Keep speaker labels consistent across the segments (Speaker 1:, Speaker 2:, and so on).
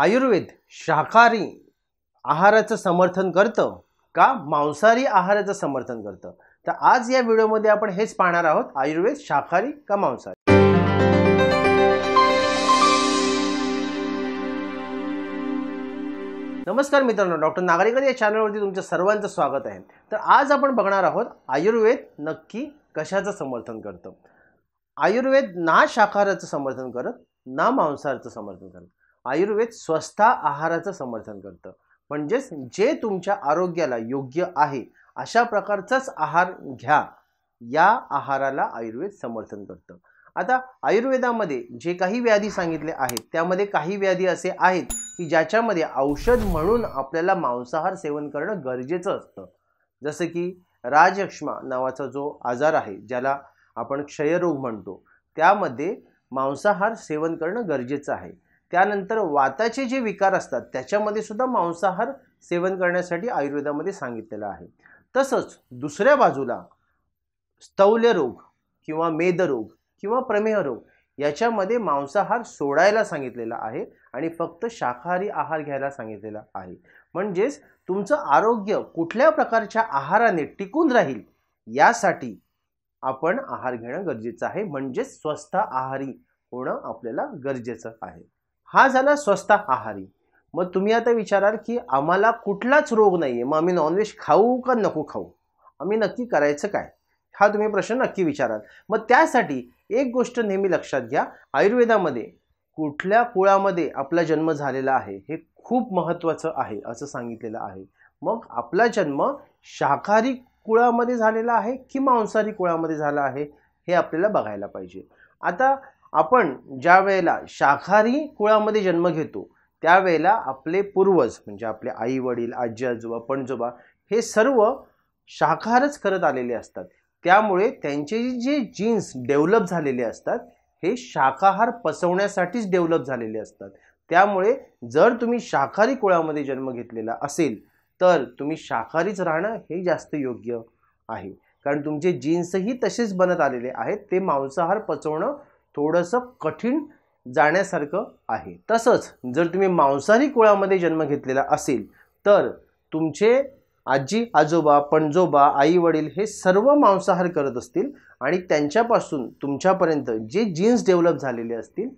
Speaker 1: आयुर्वेद शाकाहारी आहाराचं समर्थन करतं का मांसाहारी आहाराचं समर्थन करतं तर आज या व्हिडिओमध्ये आपण हेच पाहणार आहोत आयुर्वेद शाकाहारी का मांसाहारी नमस्कार मित्रांनो डॉक्टर नागरिकर या चॅनलवरती तुमचं सर्वांचं स्वागत आहे तर आज आपण बघणार आहोत आयुर्वेद नक्की कशाचं समर्थन करतं आयुर्वेद ना शाकाहाराचं समर्थन करत ना मांसाहाराचं समर्थन करत आयुर्वेद स्वस्त आहाराचं समर्थन करतं म्हणजेच जे तुमच्या आरोग्याला योग्य आहे अशा प्रकारचाच आहार घ्या या आहाराला आयुर्वेद समर्थन करतं आता आयुर्वेदामध्ये जे काही व्याधी सांगितले आहेत त्यामध्ये काही व्याधी असे आहेत की ज्याच्यामध्ये औषध म्हणून आपल्याला मांसाहार सेवन करणं गरजेचं असतं जसं की राजक्ष्मा नावाचा जो आजार आहे ज्याला आपण क्षयरोग म्हणतो त्यामध्ये मांसाहार सेवन करणं गरजेचं आहे त्यानंतर वाताचे जे विकार असतात त्याच्यामध्ये सुद्धा मांसाहार सेवन करण्यासाठी आयुर्वेदामध्ये सांगितलेलं आहे तसंच दुसऱ्या बाजूला स्तौल्य रोग किंवा मेदरोग किंवा प्रमेह रोग याच्यामध्ये मांसाहार सोडायला सांगितलेला आहे आणि फक्त शाकाहारी आहार घ्यायला सांगितलेला आहे म्हणजेच तुमचं आरोग्य कुठल्या प्रकारच्या आहाराने टिकून राहील यासाठी आपण आहार घेणं गरजेचं आहे म्हणजेच स्वस्त आहारी होणं आपल्याला गरजेचं आहे हा झाला स्वस्त आहारी मग तुम्ही आता विचाराल की आम्हाला कुठलाच रोग नाही आहे मग आम्ही नॉनव्हेज खाऊ का नको खाऊ आम्ही नक्की करायचं काय हा तुम्ही प्रश्न नक्की विचाराल मग त्यासाठी एक गोष्ट नेहमी लक्षात घ्या आयुर्वेदामध्ये कुठल्या कुळामध्ये आपला जन्म झालेला आहे हे खूप महत्त्वाचं आहे असं सांगितलेलं आहे मग आपला जन्म शाकाहारी कुळामध्ये झालेला आहे की मांसाहारी कुळामध्ये झाला आहे हे आपल्याला बघायला पाहिजे आता आपण ज्या वेळेला शाकाहारी कुळामध्ये जन्म घेतो त्यावेळेला आपले पूर्वज म्हणजे आपले आई वडील आजी आजोबा पणजोबा हे सर्व शाकाहारच करत आलेले असतात त्यामुळे त्यांचे जे जीन्स डेव्हलप झालेले असतात हे शाकाहार पचवण्यासाठीच डेव्हलप झालेले असतात त्यामुळे जर तुम्ही शाकाहारी कुळामध्ये जन्म घेतलेला असेल तर तुम्ही शाकाहारीच राहणं हे जास्त योग्य आहे कारण तुमचे जीन्सही तसेच बनत आलेले आहेत ते मांसाहार पचवणं थोडंसं कठीण जाण्यासारखं आहे तसंच जर तुम्ही मांसाहारी कुळामध्ये जन्म घेतलेला असेल तर तुमचे आजी आजोबा पणजोबा आई वडील हे सर्व मांसाहार करत असतील आणि त्यांच्यापासून तुमच्यापर्यंत जे जीन्स डेव्हलप झालेले असतील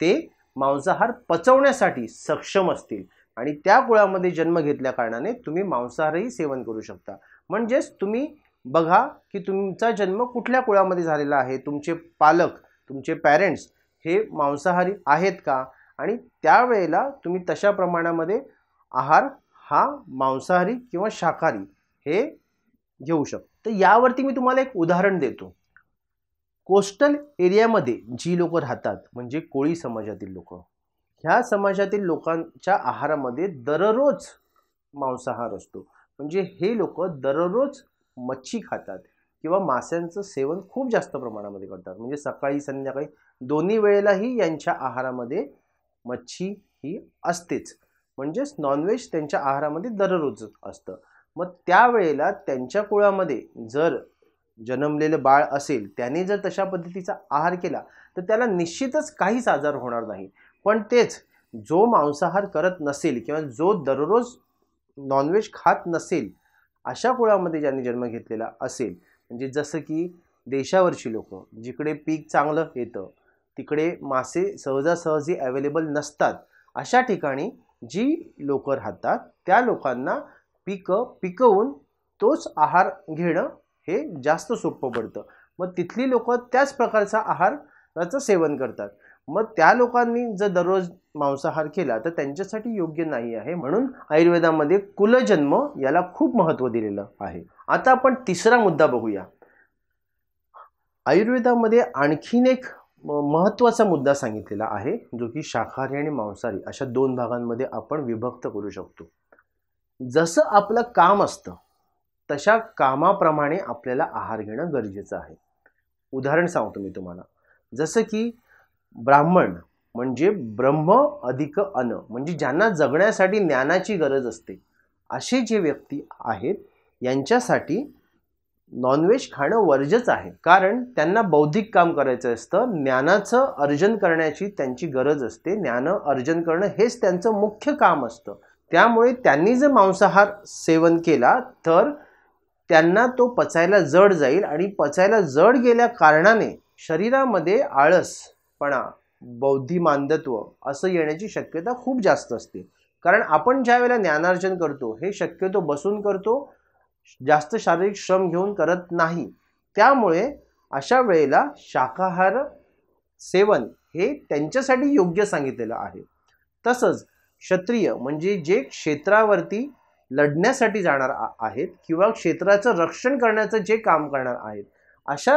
Speaker 1: ते मांसाहार पचवण्यासाठी सक्षम असतील आणि त्या कुळामध्ये जन्म घेतल्या कारणाने तुम्ही मांसाहारही सेवन करू शकता म्हणजेच तुम्ही बघा की तुमचा जन्म कुठल्या कुळामध्ये झालेला आहे तुमचे पालक तुमचे पॅरेंट्स हे मांसाहारी आहेत का आणि त्यावेळेला तुम्ही तशा प्रमाणामध्ये आहार हा मांसाहारी किंवा शाकाहारी हे घेऊ शकतो तर यावरती मी तुम्हाला एक उदाहरण देतो कोस्टल एरियामध्ये जी लोक राहतात म्हणजे कोळी समाजातील लोक ह्या समाजातील लोकांच्या आहारामध्ये दररोज मांसाहार असतो म्हणजे हे लोक दररोज मच्छी खातात किंवा माशांचं सेवन खूप जास्त प्रमाणामध्ये करतात म्हणजे सकाळी संध्याकाळी दोन्ही वेळेलाही यांच्या आहारामध्ये मच्छी ही असतेच म्हणजेच नॉनव्हेज त्यांच्या आहारामध्ये दररोज असतं मग त्यावेळेला त्यांच्या कुळामध्ये जर जन्मलेलं बाळ असेल त्याने जर तशा पद्धतीचा आहार केला तर त्याला निश्चितच काहीच आजार होणार नाही पण तेच जो मांसाहार करत नसेल किंवा जो दररोज नॉनव्हेज खात नसेल अशा कुळामध्ये ज्याने जन्म घेतलेला असेल म्हणजे जसं की देशावरची लोक जिकडे पीक चांगलं येतं तिकडे मासे सहजासहजी अवेलेबल नसतात अशा ठिकाणी जी लोकं राहतात त्या लोकांना पिकं पिकवून तोच आहार घेणं हे जास्त सोपं पडतं मग तिथली लोकं त्याच प्रकारचा आहाराचं सेवन करतात मग त्या लोकांनी जर दररोज मांसाहार केला तर त्यांच्यासाठी योग्य नाही आहे म्हणून आयुर्वेदामध्ये कुलजन्म याला खूप महत्त्व दिलेलं आहे आता आपण तिसरा मुद्दा बघूया आयुर्वेदामध्ये आणखीन एक महत्त्वाचा मुद्दा सांगितलेला आहे जो की शाकाहारी आणि मांसाहारी अशा दोन भागांमध्ये आपण विभक्त करू शकतो जसं आपलं काम असतं तशा कामाप्रमाणे आपल्याला आहार घेणं गरजेचं आहे उदाहरण सांगतो मी तुम्हाला जसं की ब्राह्मण म्हणजे ब्रह्म अधिक अन म्हणजे ज्यांना जगण्यासाठी ज्ञानाची गरज असते असे जे व्यक्ती आहेत यांच्यासाठी नॉनव्हेज खाणं वर्जच आहे कारण त्यांना बौद्धिक काम करायचं असतं ज्ञानाचं अर्जन करण्याची त्यांची गरज असते ज्ञान अर्जन करणं हेच त्यांचं मुख्य काम असतं त्यामुळे त्यांनी जर मांसाहार सेवन केला तर त्यांना तो पचायला जड जाईल आणि पचायला जड गेल्या कारणाने शरीरामध्ये आळस पणा बौद्धिमानदत्व असं येण्याची शक्यता खूप जास्त असते कारण आपण ज्या वेळेला ज्ञानार्जन करतो हे शक्यतो बसून करतो जास्त शारीरिक श्रम घेऊन करत नाही त्यामुळे अशा वेळेला शाकाहार सेवन हे त्यांच्यासाठी योग्य सांगितलेलं आहे तसंच क्षत्रिय म्हणजे जे क्षेत्रावरती लढण्यासाठी जाणार आहेत किंवा क्षेत्राचं रक्षण करण्याचं जे काम करणार आहेत अशा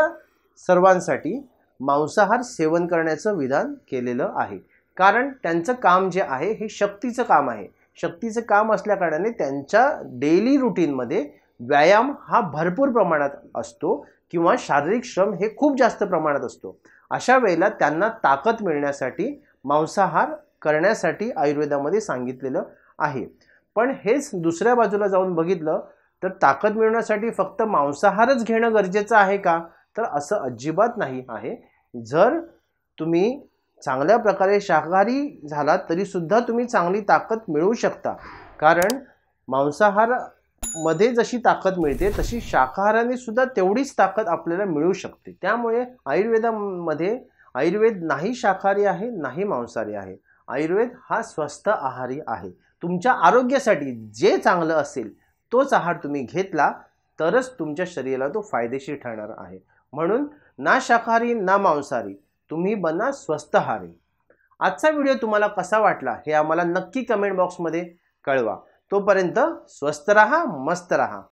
Speaker 1: सर्वांसाठी मांसाहार सेवन करण्याचं विधान केलेलं आहे कारण त्यांचं काम जे आहे हे शक्तीचं काम आहे शक्तीचं काम असल्याकारणाने त्यांच्या डेली रुटीनमध्ये व्यायाम हा भरपूर प्रमाणात असतो किंवा शारीरिक श्रम हे खूप जास्त प्रमाणात असतो अशा वेळेला त्यांना ताकद मिळण्यासाठी मांसाहार करण्यासाठी आयुर्वेदामध्ये सांगितलेलं आहे पण हेच दुसऱ्या बाजूला जाऊन बघितलं तर ताकद मिळण्यासाठी फक्त मांसाहारच घेणं गरजेचं आहे का तर असं अजिबात नाही आहे जर तुम्ही चांगल्या प्रकारे शाकाहारी झालात तरीसुद्धा तुम्ही चांगली ताकद मिळवू शकता कारण मांसाहारामध्ये जशी ताकद मिळते तशी शाकाहाराने सुद्धा तेवढीच ताकद आपल्याला मिळू शकते त्यामुळे आयुर्वेदामध्ये आयुर्वेद नाही शाकाहारी आहे नाही मांसाहारी आहे आयुर्वेद हा स्वस्त आहारी आहे तुमच्या आरोग्यासाठी जे चांगलं असेल तोच आहार तुम्ही घेतला तरच तुमच्या शरीराला तो फायदेशीर ठरणार आहे म्हणून ना शाकाहारी ना मांसाहारी तुम्ही बना स्वस्तहारी आजचा व्हिडिओ तुम्हाला कसा वाटला हे आम्हाला नक्की कमेंट बॉक्समध्ये कळवा तोपर्यंत स्वस्त रहा मस्त रहा